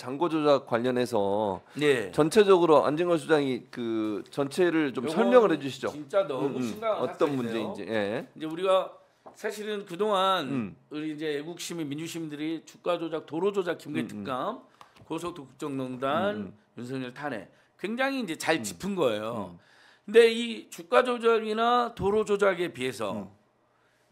잔고 조작 관련해서 네. 전체적으로 안진걸 수장이 그 전체를 좀 설명을 해주시죠. 진짜 너무 음, 음. 심각한 어떤 문제인지. 예. 이제 우리가 사실은 그동안 음. 우리 이제 애국 시민 민주 시민들이 주가 조작, 도로 조작, 김해 음, 음. 특감, 고속득 국정농단, 윤석열 탄핵 굉장히 이제 잘 짚은 거예요. 근데 이 주가 조작이나 도로 조작에 비해서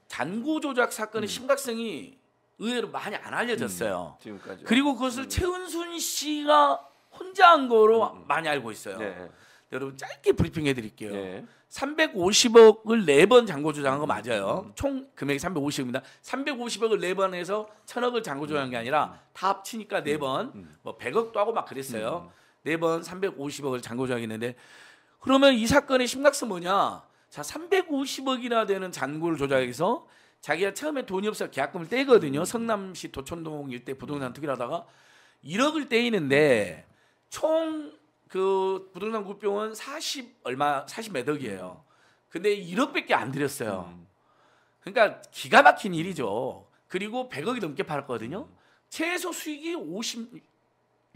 잔고 조작 사건의 심각성이 의외로 많이 안 알려졌어요. 음, 지금까지. 그리고 그것을 음. 최은순 씨가 혼자 한 거로 음, 많이 알고 있어요. 네. 네 여러분 짧게 브리핑해 드릴게요. 네. 350억을 네번 잔고 조장한 거 음, 맞아요. 음, 음. 총 금액이 350억입니다. 350억을 네번 해서 1000억을 잔고 조장한 게 아니라 다 합치니까 네 번, 네 뭐 100억도 하고 막 그랬어요. 네 번 350억을 잔고 조장했는데 그러면 이 사건의 심각성 뭐냐? 자, 350억이나 되는 잔고를 조작해서 자기가 처음에 돈이 없어 계약금을 떼거든요. 성남시 도촌동 일대 부동산 투기를 하다가 1억을 떼이는데 총 그 부동산 국병은 40 얼마 40 몇 억이에요. 근데 1억밖에 안 드렸어요. 그러니까 기가 막힌 일이죠. 그리고 100억이 넘게 팔았거든요. 최소 수익이 50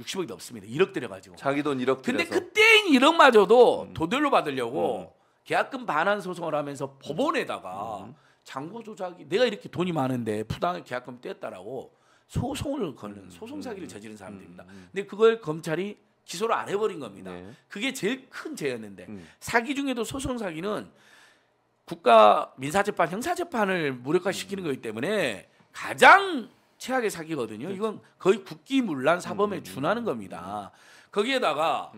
60억이 넘습니다. 1억 들여가지고. 자기 돈 1억 근데 그때인 1억마저도 음. 도별로 받으려고 음. 계약금 반환 소송을 하면서 법원에다가 음. 장고 조작이 내가 이렇게 돈이 많은데 부당한 계약금 떼었다라고 소송을 걸는 음, 소송 사기를 음, 음. 저지른 사람들입니다. 근데 그걸 검찰이 기소를 안 해버린 겁니다. 네. 그게 제일 큰 죄였는데 사기 중에도 소송 사기는 국가 민사재판, 형사재판을 무력화시키는 거기 때문에 가장 최악의 사기거든요. 그렇죠. 이건 거의 국기문란 사범에 준하는 겁니다. 거기에다가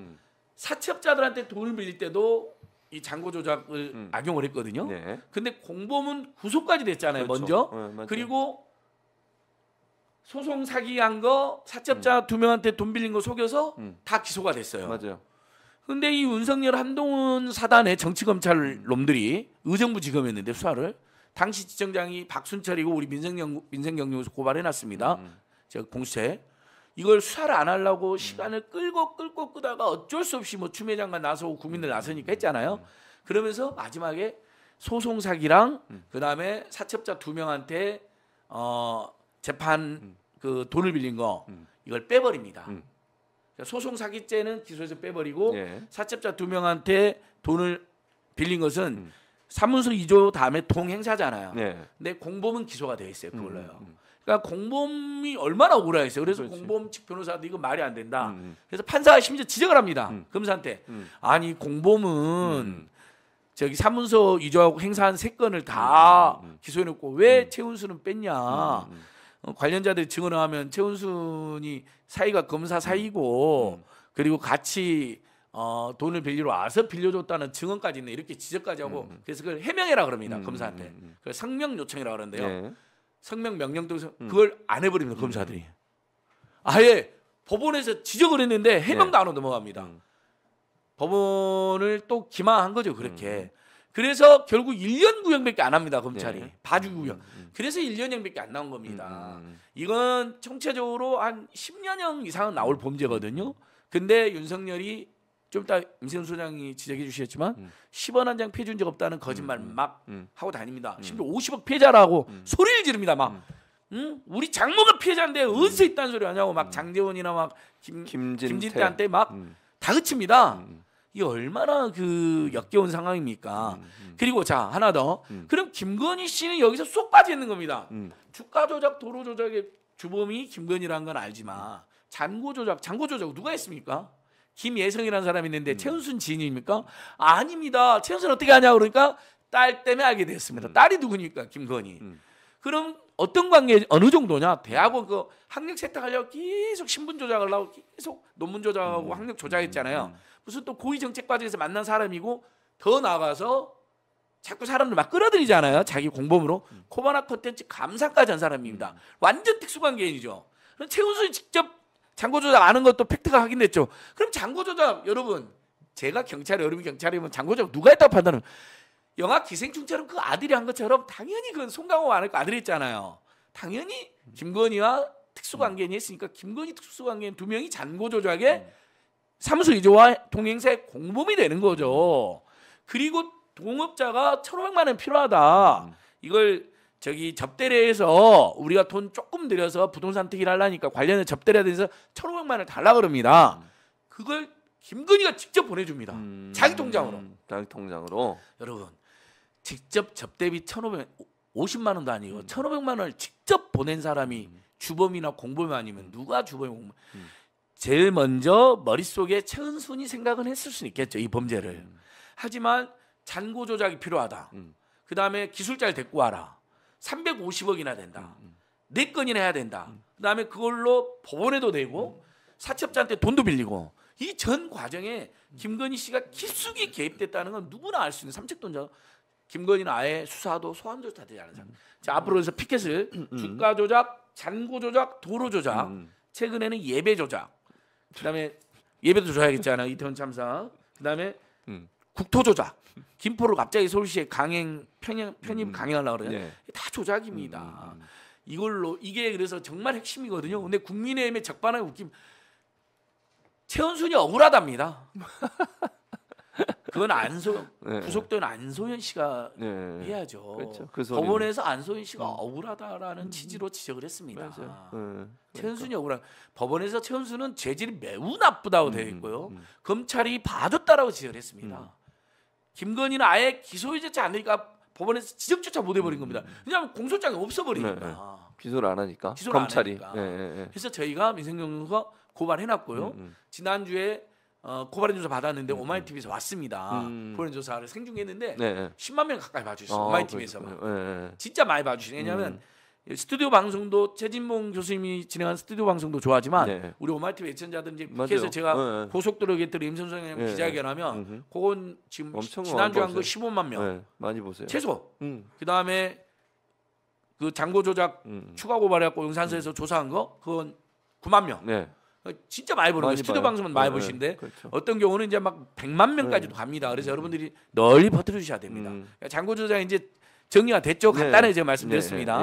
사채업자들한테 돈을 빌릴 때도 이 잔고 조작을 음. 악용을 했거든요. 네. 근데 공범은 구속까지 됐잖아요. 그렇죠. 먼저 네, 그리고 소송 사기한 거사채업자 음. 두 명한테 돈 빌린 거 속여서 음. 다 기소가 됐어요. 맞아요. 근데 이 윤석열 한동훈 사단의 정치 검찰 음. 놈들이 의정부 지검했는데 수사를 당시 지청장이 박순철이고 우리 민생경 민생경영에서 고발해 놨습니다. 제가 음. 공수처에 이걸 수사를 안 하려고 음. 시간을 끌고 끌고 끄다가 어쩔 수 없이 뭐 추미애 장관 나서고 국민들 음. 나서니까 했잖아요. 음. 그러면서 마지막에 소송 사기랑 그다음에 사채업자 두 명한테 어 재판 그 돈을 빌린 거 이걸 빼버립니다. 그러니까 소송 사기죄는 기소에서 빼버리고 예. 사채업자 두 명한테 돈을 빌린 것은 음. 사문서 2조 다음에 동행사잖아요. 예. 네. 근데 공범은 기소가 되어 있어요. 그걸로요. 음, 음. 그러니까 공범이 얼마나 억울하겠어요. 그래서 그렇지. 공범 측 변호사도 이거 말이 안 된다. 음. 음. 그래서 판사가 심지어 지적을 합니다. 음. 검사한테. 음. 아니 공범은 음, 음. 저기 사문서 위조하고 행사한 세 건을 다 기소해놓고 왜 최은수는 뺐냐. 어, 관련자들이 증언을 하면 최은순이 사이가 검사 사이고 그리고 같이 어, 돈을 빌리러 와서 빌려줬다는 증언까지 있는 이렇게 지적까지 하고 그래서 그걸 해명해라 그럽니다 검사한테 그걸 상명 요청이라 고 그러는데요. 네. 성명 명령등 음. 그걸 안 해버립니다 검사들이. 아예 법원에서 지적을 했는데 해명도 네. 안 하고 넘어갑니다. 음. 법원을 또 기만한 거죠 그렇게. 음. 그래서 결국 1년 구형밖에 안 합니다 검찰이 네. 봐주 구형. 음. 음. 그래서 1년형밖에 안 나온 겁니다. 음. 이건 총체적으로 한 10년형 이상은 나올 범죄거든요. 근데 윤석열이 좀 이따 임세훈 소장이 지적해 주셨지만 음. 10원 한 장 피해 준 적 없다는 거짓말 음, 음. 막 음. 하고 다닙니다. 음. 심지어 50억 피해자라고 음. 소리를 지릅니다. 막 응? 우리 장모가 피해자인데 어디서 있다는 소리 하냐고 막 장재원이나 막 김, 김진태한테 막 다그칩니다. 이 얼마나 그 역겨운 상황입니까? 그리고 자 하나 더 그럼 김건희 씨는 여기서 쏙 빠져 있는 겁니다. 주가 조작, 도로 조작의 주범이 김건희라는 건 알지만 잔고 조작, 잔고 조작 누가 했습니까? 김예성이라는 사람이 있는데 음. 최은순 지인입니까? 아닙니다. 최은순 어떻게 하냐 그러니까 딸 때문에 알게 됐습니다. 음. 딸이 누구니까 김건희. 음. 그럼 어떤 관계 어느 정도냐? 대학원그 학력 세탁하려고 계속 신분 조작을하고 계속 논문 조작하고 음. 학력 조작했잖아요. 음. 무슨 또 고위 정책 과정에서 만난 사람이고 더 나가서 자꾸 사람들 막 끌어들이잖아요. 자기 공범으로 음. 코바나 컨텐츠 감사까지 한 사람입니다. 완전 특수관계인이죠. 그럼 최은순이 직접 잔고 조작 아는 것도 팩트가 확인됐죠. 그럼 잔고 조작 여러분 제가 경찰이 여러분이 경찰이면 잔고 조작 누가 했다고 판단을 영화 기생충처럼 그 아들이 한 것처럼 당연히 그건 송강호 안할 거 아들이 했잖아요. 당연히 김건희와 특수관계인이 했으니까 김건희 특수관계인 두 명이 잔고 조작에 음. 사무소 이조와 동행사의 공범이 되는 거죠. 그리고 동업자가 천오백만 원 필요하다. 음. 이걸 저기 접대례에서 우리가 돈 조금 들여서 부동산 특기를 하려니까 관련해 접대례에 대해서 천오백만을 원 달라 그럽니다. 그걸 김근희가 직접 보내줍니다. 음. 자기 통장으로. 자기 통장으로. 여러분 직접 접대비 천오백 오십만 원도 아니고 음. 천오백만 원을 직접 보낸 사람이 음. 주범이나 공범이 아니면 음. 누가 주범이 공범? 음. 제일 먼저 머릿속에 최은순이 생각은 했을 수 있겠죠 이 범죄를. 하지만 잔고 조작이 필요하다. 그 다음에 기술자를 데리고 와라. 350억이나 된다. 4 음, 음. 건이나 해야 된다. 음. 그다음에 그걸로 법원에도 되고 사채업자한테 돈도 빌리고 이 전 과정에 김건희 씨가 깊숙이 개입됐다는 건 누구나 알 수 있는 삼척돈자 김건희는 아예 수사도 소환조다 되지 않은 상황. 자 앞으로 그래서 피켓을 주가 조작, 잔고 조작, 도로 조작, 최근에는 예배 조작, 그다음에 예배도 조작했잖아 이태원 참사, 그다음에 국토조작. 김포를 갑자기 서울시에 강행 편입, 편입 음. 강행하려고 그래요. 네. 다 조작입니다. 음, 음, 이걸로 이게 그래서 정말 핵심이거든요. 근데 국민의힘의 적반하에 웃김 최원순이 억울하답니다. 그건 안소 네. 구속된 안소현 씨가 네. 해야죠. 그렇죠. 그 법원에서 안소현 씨가 억울하다라는 취지로 지적을 했습니다. 네. 그러니까. 최원순이 억울한 법원에서 최원순은 죄질이 매우 나쁘다고 되어 있고요. 음. 검찰이 봐줬다라고 지적을 했습니다. 김건희는 아예 기소해졌지 않으니까 법원에서 지적조차 못 해버린 겁니다. 음. 왜냐하면 공소장이 없어버리니까. 네, 네. 아. 기소를 안 하니까 기소를 검찰이. 안 하니까. 예, 예, 예. 그래서 저희가 민생경영과 고발해놨고요. 음, 음, 지난주에 어, 고발인 조사 받았는데 음. 음. 오마이티비에서 왔습니다. 음. 고발인 조사를 생중했는데 계 네, 네. 10만 명 가까이 봐주셨어요. 아, 오마이TV에서만. 네, 진짜 많이 봐주시네요. 왜냐하면 예, 스튜디오 방송도 최진봉 교수님이 진행한 스튜디오 방송도 좋아하지만 네. 우리 오마이티 외천자든지 그래서 제가 네. 네. 고속도로 게트로 임선성이랑 네. 기자회견하면 네. 그건 지금 지난주 한거 15만 명 네, 많이 보세요 최소 음. 그 다음에 그 장고 조작 음. 추가 고발해갖고 용산서에서 음. 조사한 거 그건 9만 명 네. 진짜 많이 보는 거예요 스튜디오 봐요. 방송은 많이 보시는데 그렇죠. 어떤 경우는 이제 막 100만 명까지도 갑니다 그래서 음. 여러분들이 널리 퍼뜨려 주셔야 됩니다 음. 그러니까 장고 조작 이제 정리가 됐죠 간단히 하 제가 말씀드렸습니다.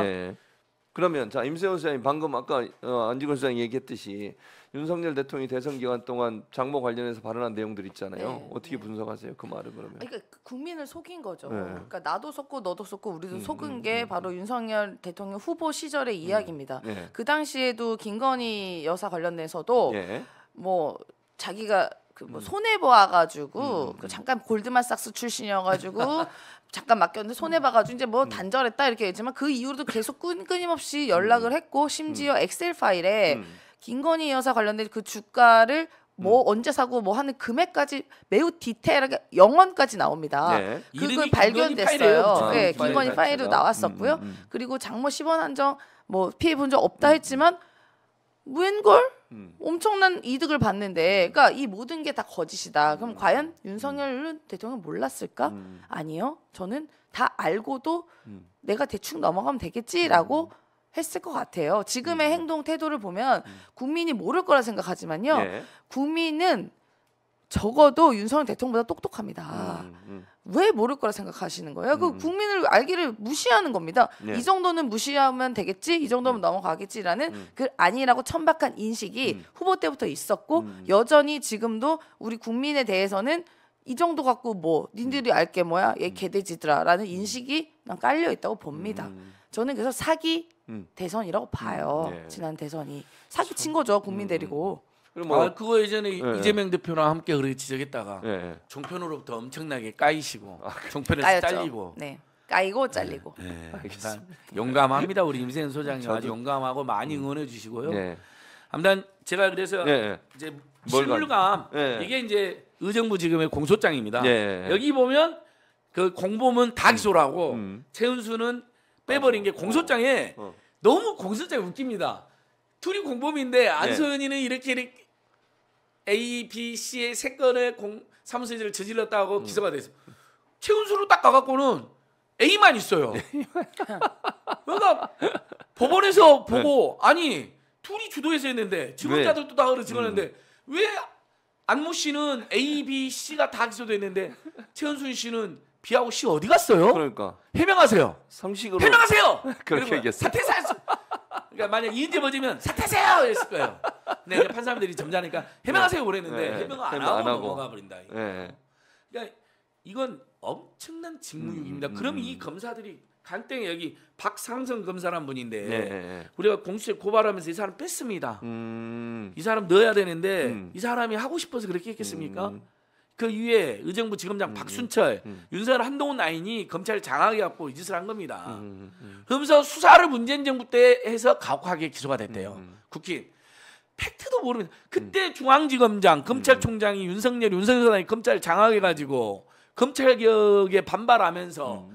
그러면 자 임세훈 시장님 방금 아까 어, 안지근 시장이 얘기했듯이 윤석열 대통령이 대선 기간 동안 장모 관련해서 발언한 내용들 있잖아요. 네, 어떻게 네. 분석하세요? 그 말을 그러면? 그러니까 그 국민을 속인 거죠. 네. 그러니까 나도 속고 너도 속고 우리도 음, 속은 음, 게 음, 바로 음. 윤석열 대통령 후보 시절의 음, 이야기입니다. 네. 그 당시에도 김건희 여사 관련해서도 예. 뭐 자기가 그뭐 손해 보아가지고 그, 뭐 음, 음, 그 음. 잠깐 골드만삭스 출신이어가지고 잠깐 맡겼는데 손해 봐가지고 이제 뭐 단절했다 이렇게 했지만 그 이후로도 계속 끊임없이 연락을 했고 심지어 엑셀 파일에 김건희 여사 관련된 그 주가를 뭐 언제 사고 뭐 하는 금액까지 매우 디테일하게 영원까지 나옵니다. 네. 그걸 발견됐어요. 예, 네, 김건희 파일도 나왔었고요. 음, 음. 그리고 장모 10원 한정 뭐 피해 본 적 없다 했지만 무엔걸 음. 엄청난 이득을 봤는데, 음. 그러니까 이 모든 게 다 거짓이다. 그럼 음. 과연 음. 윤석열은 대통령 몰랐을까? 아니요, 저는 다 알고도 내가 대충 넘어가면 되겠지라고 했을 것 같아요. 지금의 행동 태도를 보면 국민이 모를 거라 생각하지만요, 예. 국민은 적어도 윤석열 대통령보다 똑똑합니다. 음, 음. 왜 모를 거라 생각하시는 거예요? 그 음. 국민을 알기를 무시하는 겁니다. 네. 이 정도는 무시하면 되겠지, 이 정도면 네. 넘어가겠지라는 음. 그 아니라고 천박한 인식이 후보 때부터 있었고 여전히 지금도 우리 국민에 대해서는 이 정도 갖고 뭐 니들이 알게 뭐야 얘 개돼지더라라는 인식이 난 깔려 있다고 봅니다. 저는 그래서 사기 대선이라고 봐요. 네. 지난 대선이 사기 친 거죠 국민 데리고. 그럼 뭐 아, 그거 예전에 예, 예. 이재명 대표랑 함께 그렇게 지적했다가 예. 예. 종편으로부터 엄청나게 까이시고 아, 종편에서 까였죠. 잘리고 네. 까이고 예, 잘리고. 네. 알겠습니다. 용감합니다. 우리 임세현 소장님 아주 용감하고 많이 음. 응원해 주시고요. 네. 아무튼 제가 그래서 네. 이제 실물감 네. 이게 이제 의정부 지금의 공소장입니다. 네. 여기 보면 그 공범은 다 음. 기소라고 음. 최은수는 빼버린 게 어, 어, 공소장에 어. 어. 너무 공소장이 웃깁니다. 둘이 공범인데 안소연이는 이렇게 이렇게 A, B, C의 세 건의 공, 사무소일을 저질렀다고 음. 기사가 돼서 최은수로 딱 가갖고는 A만 있어요. 그러니까 법원에서 네. 보고 아니 둘이 주도해서 했는데 지원자들도 다 그렇지 그러는데 음. 왜 안모 씨는 A, B, C가 다 기소됐는데 최은순 씨는 B하고 C 어디 갔어요? 그러니까 해명하세요. 상식으로 해명하세요. 그렇게 얘기했어요. 사퇴사였어. 그러니까 만약 이인재 버지면 사퇴하세요 이랬을 거예요. 근데 판 사람들이 점잖으니까 해명하세요 네. 그랬는데 네. 해명을 안, 해명 하고, 넘어가 버린다. 네. 그러니까 이건 엄청난 직무유기입니다. 음, 그럼 음. 이 검사들이 간땡이 여기 박상성 검사란 분인데 네. 우리가 공수처 고발하면서 이 사람 뺐습니다. 음. 이 사람 넣어야 되는데 음. 이 사람이 하고 싶어서 그렇게 했겠습니까? 음. 그 위에 의정부 지검장 음, 박순철, 음, 음. 윤석열 한동훈 라인이 검찰 을 장악해 갖고 이 짓을 한 겁니다. 음, 그러면서 수사를 문재인 정부 때 해서 가혹하게 기소가 됐대요. 국힘. 팩트도 모르면 그때 중앙지검장, 검찰총장이 윤석열, 윤석열이 검찰 을 장악해가지고 검찰 개혁에 반발하면서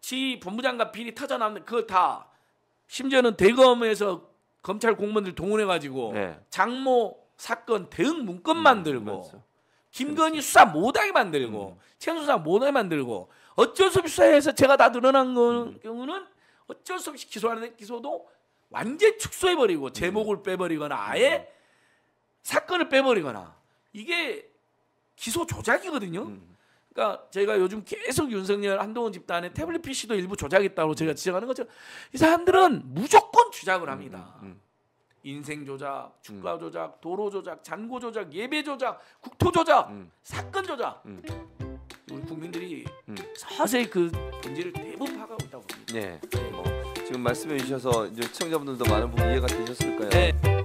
지 본부장과 비리 터져나는 그걸 다 심지어는 대검에서 검찰 공무원들 동원해가지고 네. 장모 사건 대응 문건 만들고 음, 김건희 수사 못하게 만들고 음. 최순 수사 못하게 만들고 어쩔 수 없이 수사해서 제가 다 드러난 건, 음. 경우는 어쩔 수 없이 기소하는 기소도 완전 축소해 버리고 음. 제목을 빼버리거나 아예 사건을 빼버리거나 이게 기소 조작이거든요. 그러니까 제가 요즘 계속 윤석열 한동훈 집단의 태블릿 PC도 일부 조작했다고 제가 지적하는 거죠. 이 사람들은 무조건 주작을 합니다. 음, 음. 인생 조작, 주가 음. 조작, 도로 조작, 잔고 조작, 예배 조작, 국토 조작, 음. 사건 조작. 음. 우리 국민들이 음. 서서히 그 문제를 대부분 파악고 있다고 봅니다. 네. 뭐 지금 말씀해 주셔서 이제 청자분들도 많은 분 이해가 되셨을 거예요. 네.